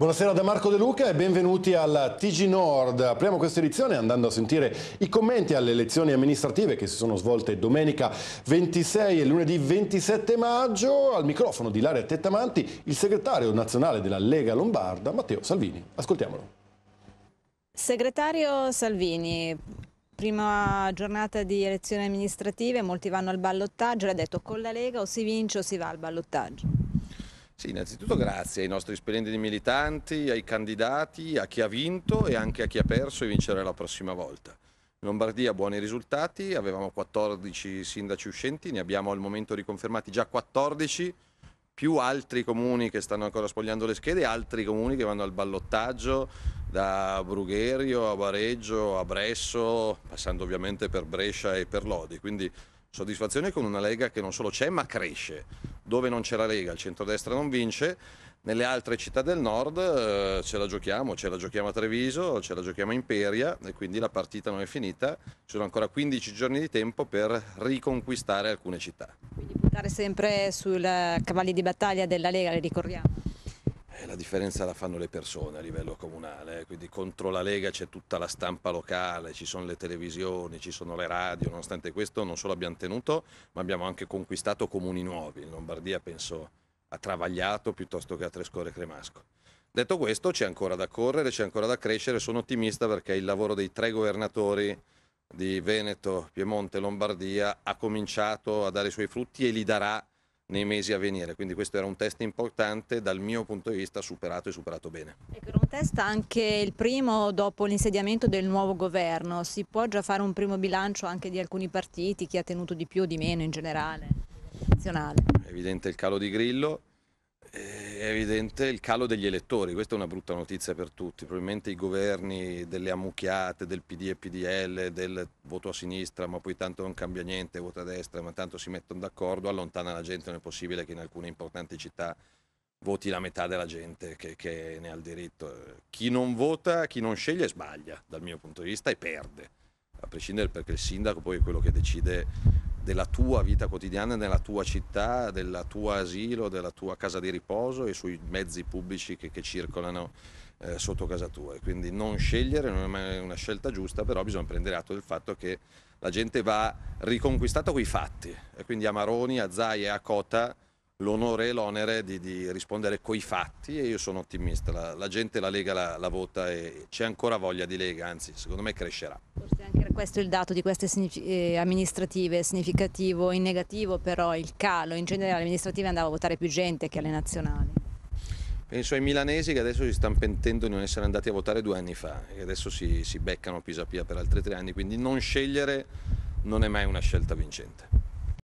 Buonasera da Marco De Luca e benvenuti al TG Nord. Apriamo questa edizione andando a sentire i commenti alle elezioni amministrative che si sono svolte domenica 26 e lunedì 27 maggio. Al microfono di Laria Tettamanti, il segretario nazionale della Lega Lombarda, Matteo Salvini. Ascoltiamolo. Segretario Salvini, prima giornata di elezioni amministrative, molti vanno al ballottaggio, l'ha detto con la Lega o si vince o si va al ballottaggio? Sì, innanzitutto grazie ai nostri splendidi militanti, ai candidati, a chi ha vinto e anche a chi ha perso e vincerà la prossima volta. In Lombardia buoni risultati, avevamo 14 sindaci uscenti, ne abbiamo al momento riconfermati già 14, più altri comuni che stanno ancora spogliando le schede, altri comuni che vanno al ballottaggio da Brugherio a Bareggio, a Bresso, passando ovviamente per Brescia e per Lodi. Quindi Soddisfazione con una Lega che non solo c'è ma cresce. Dove non c'è la Lega il centrodestra non vince, nelle altre città del nord eh, ce la giochiamo, ce la giochiamo a Treviso, ce la giochiamo a Imperia e quindi la partita non è finita, ci sono ancora 15 giorni di tempo per riconquistare alcune città. Quindi puntare sempre sul eh, cavalli di battaglia della Lega, le ricordiamo. Eh, la differenza la fanno le persone a livello comunale, eh, quindi contro la Lega c'è tutta la stampa locale, ci sono le televisioni, ci sono le radio, nonostante questo non solo abbiamo tenuto, ma abbiamo anche conquistato comuni nuovi, in Lombardia penso a Travagliato piuttosto che a Trescore Cremasco. Detto questo c'è ancora da correre, c'è ancora da crescere, sono ottimista perché il lavoro dei tre governatori di Veneto, Piemonte e Lombardia ha cominciato a dare i suoi frutti e li darà nei mesi a venire, quindi questo era un test importante dal mio punto di vista superato e superato bene. Ecco, era un test anche il primo dopo l'insediamento del nuovo governo, si può già fare un primo bilancio anche di alcuni partiti, chi ha tenuto di più o di meno in generale? Nazionale. È evidente il calo di Grillo, eh è evidente il calo degli elettori, questa è una brutta notizia per tutti, probabilmente i governi delle ammucchiate, del PD e PDL, del voto a sinistra ma poi tanto non cambia niente, voto a destra ma tanto si mettono d'accordo, allontana la gente, non è possibile che in alcune importanti città voti la metà della gente che, che ne ha il diritto. Chi non vota, chi non sceglie sbaglia dal mio punto di vista e perde, a prescindere perché il sindaco poi è quello che decide della tua vita quotidiana nella tua città, del tuo asilo, della tua casa di riposo e sui mezzi pubblici che, che circolano eh, sotto casa tua. E quindi non scegliere non è mai una scelta giusta, però bisogna prendere atto del fatto che la gente va riconquistata coi fatti. E quindi a Maroni, a Zai e a Cota l'onore e l'onere di, di, rispondere coi fatti e io sono ottimista, la, la gente la Lega la, la, vota e c'è ancora voglia di Lega, anzi secondo me crescerà. Forse anche questo è il dato di queste eh, amministrative, significativo in negativo però il calo, in genere alle amministrative andava a votare più gente che alle nazionali. Penso ai milanesi che adesso si stanno pentendo di non essere andati a votare due anni fa e adesso si, si beccano Pisapia per altri tre anni, quindi non scegliere non è mai una scelta vincente.